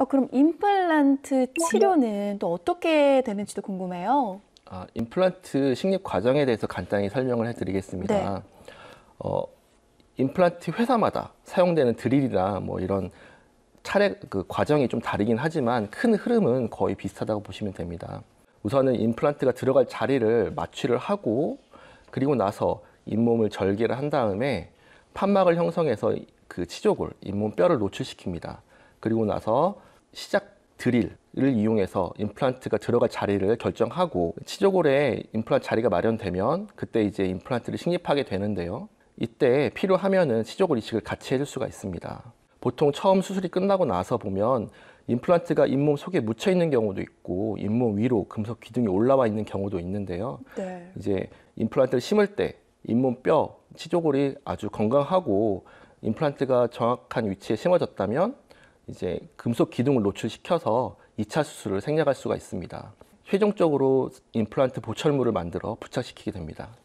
아, 그럼 임플란트 치료는 또 어떻게 되는지도 궁금해요. 아, 임플란트 식립 과정에 대해서 간단히 설명을 해드리겠습니다. 네. 어, 임플란트 회사마다 사용되는 드릴이나 뭐 이런 차례 그 과정이 좀 다르긴 하지만 큰 흐름은 거의 비슷하다고 보시면 됩니다. 우선은 임플란트가 들어갈 자리를 마취를 하고 그리고 나서 잇몸을 절개를 한 다음에 판막을 형성해서 그 치조골, 잇몸 뼈를 노출시킵니다. 그리고 나서 시작 드릴을 이용해서 임플란트가 들어갈 자리를 결정하고 치조골에 임플란트 자리가 마련되면 그때 이제 임플란트를 식립하게 되는데요. 이때 필요하면은 치조골 이식을 같이 해줄 수가 있습니다. 보통 처음 수술이 끝나고 나서 보면 임플란트가 잇몸 속에 묻혀 있는 경우도 있고 잇몸 위로 금속 기둥이 올라와 있는 경우도 있는데요. 네. 이제 임플란트를 심을 때 잇몸 뼈 치조골이 아주 건강하고 임플란트가 정확한 위치에 심어졌다면 이제 금속 기둥을 노출시켜서 2차 수술을 생략할 수가 있습니다. 최종적으로 임플란트 보철물을 만들어 부착시키게 됩니다.